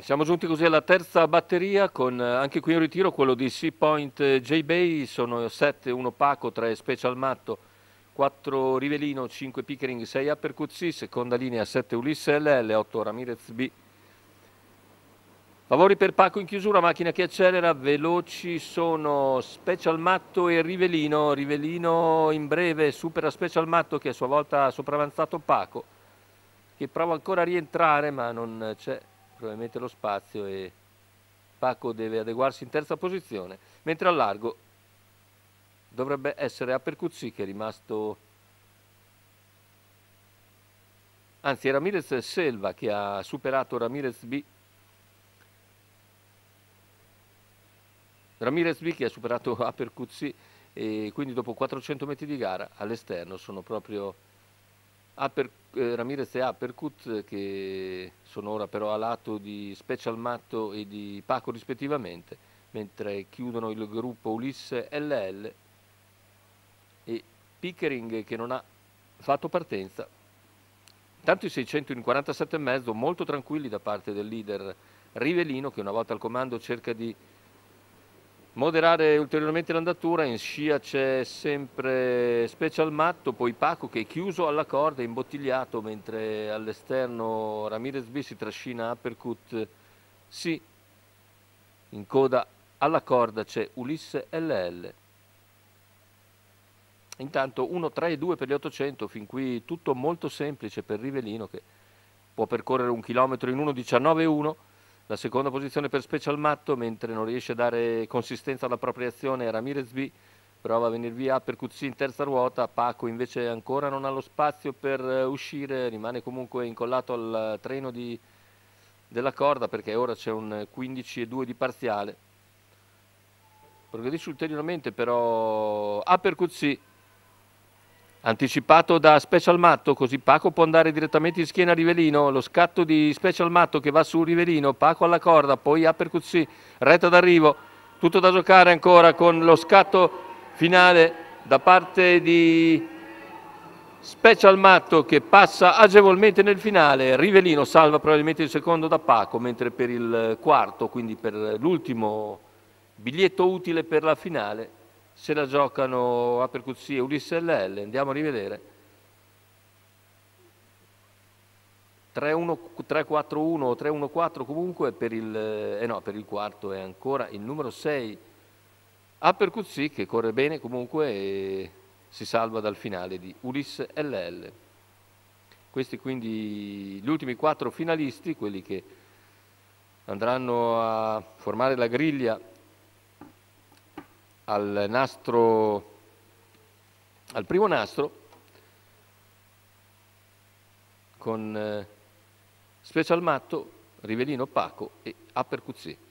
Siamo giunti così alla terza batteria con eh, anche qui un ritiro quello di Sea Point eh, J-Bay, sono 7, 1 Paco, 3 Special Matto, 4 Rivelino, 5 Pickering, 6 Apercuzzi, seconda linea 7 Ulisse LL, 8 Ramirez B. Favori per Paco in chiusura, macchina che accelera, veloci sono Special Matto e Rivelino, Rivelino in breve supera Special Matto che a sua volta ha sopravanzato Paco, che prova ancora a rientrare ma non c'è probabilmente lo spazio e Paco deve adeguarsi in terza posizione, mentre al largo dovrebbe essere Apercuzzi che è rimasto, anzi era Ramirez Selva che ha superato Ramirez B. Ramirez B che ha superato Apercuzzi e quindi dopo 400 metri di gara all'esterno sono proprio Apercuzzi eh, Ramirez e Apercut che sono ora però a lato di Special Matto e di Paco rispettivamente, mentre chiudono il gruppo Ulisse LL e Pickering che non ha fatto partenza. Tanto i 600 in 47,5 molto tranquilli da parte del leader Rivelino che una volta al comando cerca di Moderare ulteriormente l'andatura, in scia c'è sempre Special Matto, poi Paco che è chiuso alla corda, imbottigliato, mentre all'esterno Ramirez B si trascina Uppercut sì, in coda alla corda c'è Ulisse LL. Intanto 1, 3 e 2 per gli 800, fin qui tutto molto semplice per Rivelino che può percorrere un chilometro in 1, 19 e 1. La seconda posizione per Special Matto, mentre non riesce a dare consistenza alla propria azione, Ramirez B prova a venire via per Cuzzi in terza ruota, Paco invece ancora non ha lo spazio per eh, uscire, rimane comunque incollato al treno di, della corda perché ora c'è un 15 e 2 di parziale. Progredisce ulteriormente però a per Cuzzi Anticipato da Special Matto, così Paco può andare direttamente in schiena a Rivelino, lo scatto di Special Matto che va su Rivelino, Paco alla corda, poi a percuzzi, retta d'arrivo, tutto da giocare ancora con lo scatto finale da parte di Special Matto che passa agevolmente nel finale, Rivelino salva probabilmente il secondo da Paco, mentre per il quarto, quindi per l'ultimo biglietto utile per la finale, se la giocano a e Ulisse LL, andiamo a rivedere. 3-4-1 o 3-1-4 comunque per il, eh, eh no, per il quarto è ancora il numero 6 a Percuzzi che corre bene comunque e si salva dal finale di Ulisse LL. Questi quindi gli ultimi quattro finalisti, quelli che andranno a formare la griglia al, nastro, al primo nastro con eh, special matto, rivelino opaco e a percussione.